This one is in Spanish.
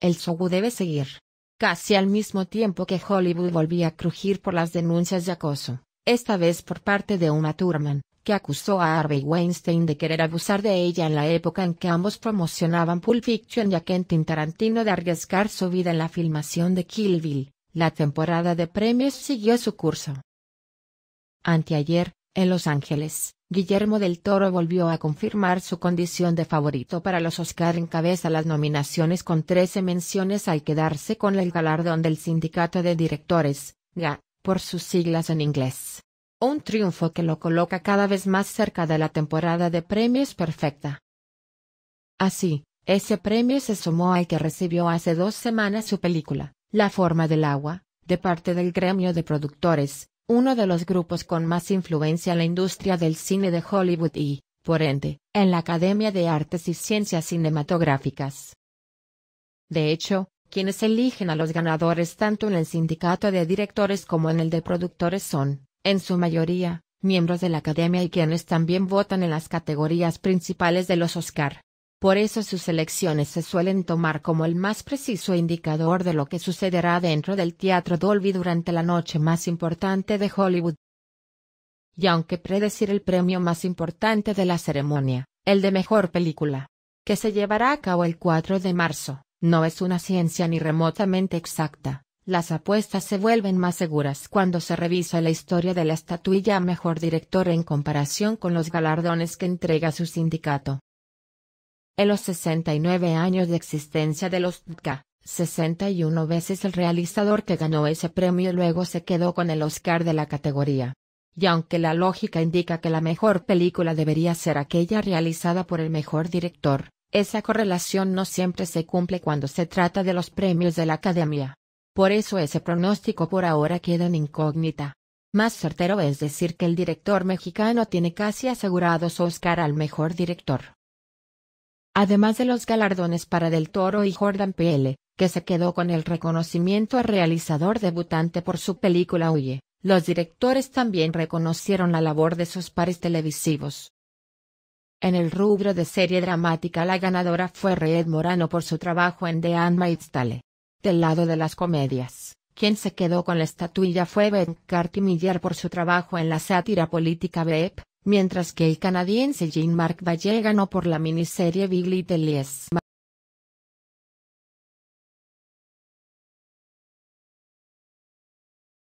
el show debe seguir. Casi al mismo tiempo que Hollywood volvía a crujir por las denuncias de acoso, esta vez por parte de Uma Thurman, que acusó a Harvey Weinstein de querer abusar de ella en la época en que ambos promocionaban Pulp Fiction y a Quentin Tarantino de arriesgar su vida en la filmación de Kill Bill. La temporada de premios siguió su curso. Anteayer, en Los Ángeles, Guillermo del Toro volvió a confirmar su condición de favorito para los Oscar en cabeza las nominaciones con 13 menciones al quedarse con el galardón del Sindicato de Directores, GA, por sus siglas en inglés. Un triunfo que lo coloca cada vez más cerca de la temporada de premios perfecta. Así, ese premio se sumó al que recibió hace dos semanas su película, La forma del agua, de parte del gremio de productores, uno de los grupos con más influencia en la industria del cine de Hollywood y, por ende, en la Academia de Artes y Ciencias Cinematográficas. De hecho, quienes eligen a los ganadores tanto en el sindicato de directores como en el de productores son, en su mayoría, miembros de la Academia y quienes también votan en las categorías principales de los Oscar. Por eso sus elecciones se suelen tomar como el más preciso indicador de lo que sucederá dentro del Teatro Dolby durante la noche más importante de Hollywood. Y aunque predecir el premio más importante de la ceremonia, el de mejor película, que se llevará a cabo el 4 de marzo, no es una ciencia ni remotamente exacta, las apuestas se vuelven más seguras cuando se revisa la historia de la estatuilla a mejor director en comparación con los galardones que entrega su sindicato. En los 69 años de existencia de los TCA, 61 veces el realizador que ganó ese premio luego se quedó con el Oscar de la categoría. Y aunque la lógica indica que la mejor película debería ser aquella realizada por el mejor director, esa correlación no siempre se cumple cuando se trata de los premios de la Academia. Por eso ese pronóstico por ahora queda en incógnita. Más certero es decir que el director mexicano tiene casi asegurado su Oscar al mejor director además de los galardones para Del Toro y Jordan Peele, que se quedó con el reconocimiento a realizador debutante por su película Huye, los directores también reconocieron la labor de sus pares televisivos. En el rubro de serie dramática la ganadora fue Reed Morano por su trabajo en The Handmaid's Tale. Del lado de las comedias, quien se quedó con la estatuilla fue Ben Miller por su trabajo en la sátira política BEP, mientras que el canadiense Jean-Marc Valle ganó por la miniserie Big Little Lies.